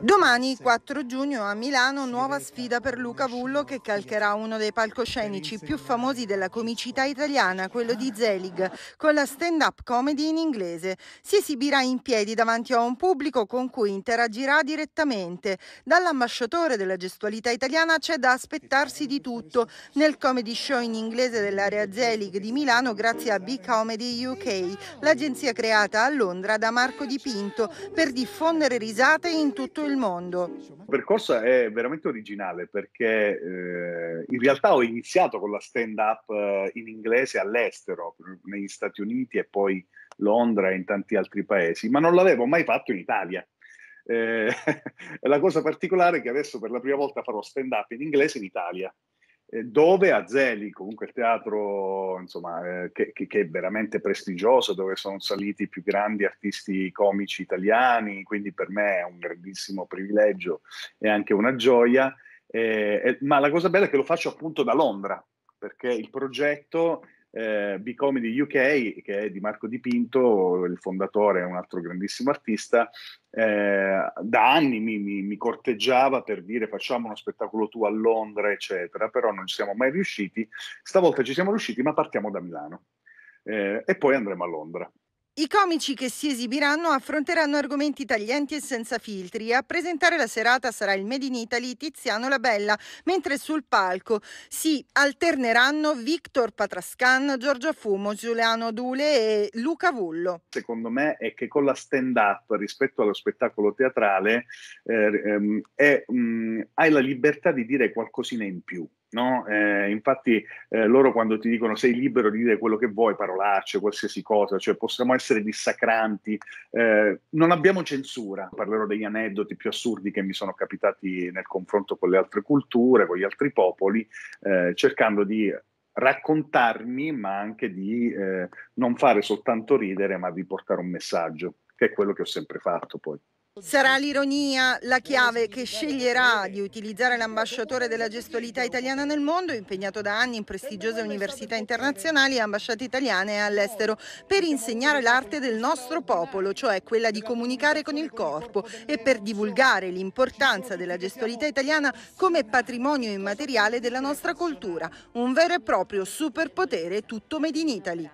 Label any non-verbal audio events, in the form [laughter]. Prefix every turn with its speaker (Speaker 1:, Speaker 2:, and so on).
Speaker 1: Domani 4 giugno a Milano nuova sfida per Luca Vullo che calcherà uno dei palcoscenici più famosi della comicità italiana, quello di ah. Zelig, con la stand-up comedy in inglese. Si esibirà in piedi davanti a un pubblico con cui interagirà direttamente. Dall'ambasciatore della gestualità italiana c'è da aspettarsi di tutto nel comedy show in inglese dell'area Zelig di Milano grazie a B-Comedy UK, l'agenzia creata a Londra da Marco Di Pinto per diffondere risate in tutto il mondo tutto il mondo. Il
Speaker 2: percorso è veramente originale perché eh, in realtà ho iniziato con la stand-up eh, in inglese all'estero, negli Stati Uniti e poi Londra e in tanti altri paesi, ma non l'avevo mai fatto in Italia. Eh, [laughs] la cosa particolare è che adesso per la prima volta farò stand-up in inglese in Italia. Eh, dove a Zeli, comunque il teatro insomma, eh, che, che, è veramente prestigioso, dove sono saliti i più grandi artisti comici italiani, quindi per me è un grandissimo privilegio e anche una gioia. Eh, eh ma la cosa bella è che lo faccio appunto da Londra, perché il progetto eh, B-Comedy UK, che è di Marco Dipinto, il fondatore, è un altro grandissimo artista, eh, da anni mi, mi, mi, corteggiava per dire facciamo uno spettacolo tu a Londra, eccetera, però non ci siamo mai riusciti. Stavolta ci siamo riusciti, ma partiamo da Milano. Eh, e poi andremo a Londra.
Speaker 1: I comici che si esibiranno affronteranno argomenti taglienti e senza filtri. A presentare la serata sarà il Made in Italy Tiziano Labella, mentre sul palco si alterneranno Victor Patrascan, Giorgio Fumo, Giuliano Dule e Luca Vullo.
Speaker 2: Secondo me è che con la stand-up rispetto allo spettacolo teatrale eh, ehm, è, mh, mm, hai la libertà di dire qualcosina in più. No? Eh, infatti eh, loro quando ti dicono sei libero di dire quello che vuoi, parolacce, qualsiasi cosa, cioè possiamo essere dissacranti, eh, non abbiamo censura. Parlerò degli aneddoti più assurdi che mi sono capitati nel confronto con le altre culture, con gli altri popoli, eh, cercando di raccontarmi, ma anche di eh, non fare soltanto ridere, ma di portare un messaggio, che è quello che ho sempre fatto poi.
Speaker 1: Sarà l'ironia la chiave che sceglierà di utilizzare l'ambasciatore della gestualità italiana nel mondo, impegnato da anni in prestigiose università internazionali e ambasciate italiane all'estero, per insegnare l'arte del nostro popolo, cioè quella di comunicare con il corpo e per divulgare l'importanza della gestualità italiana come patrimonio immateriale della nostra cultura, un vero e proprio superpotere tutto made in Italy.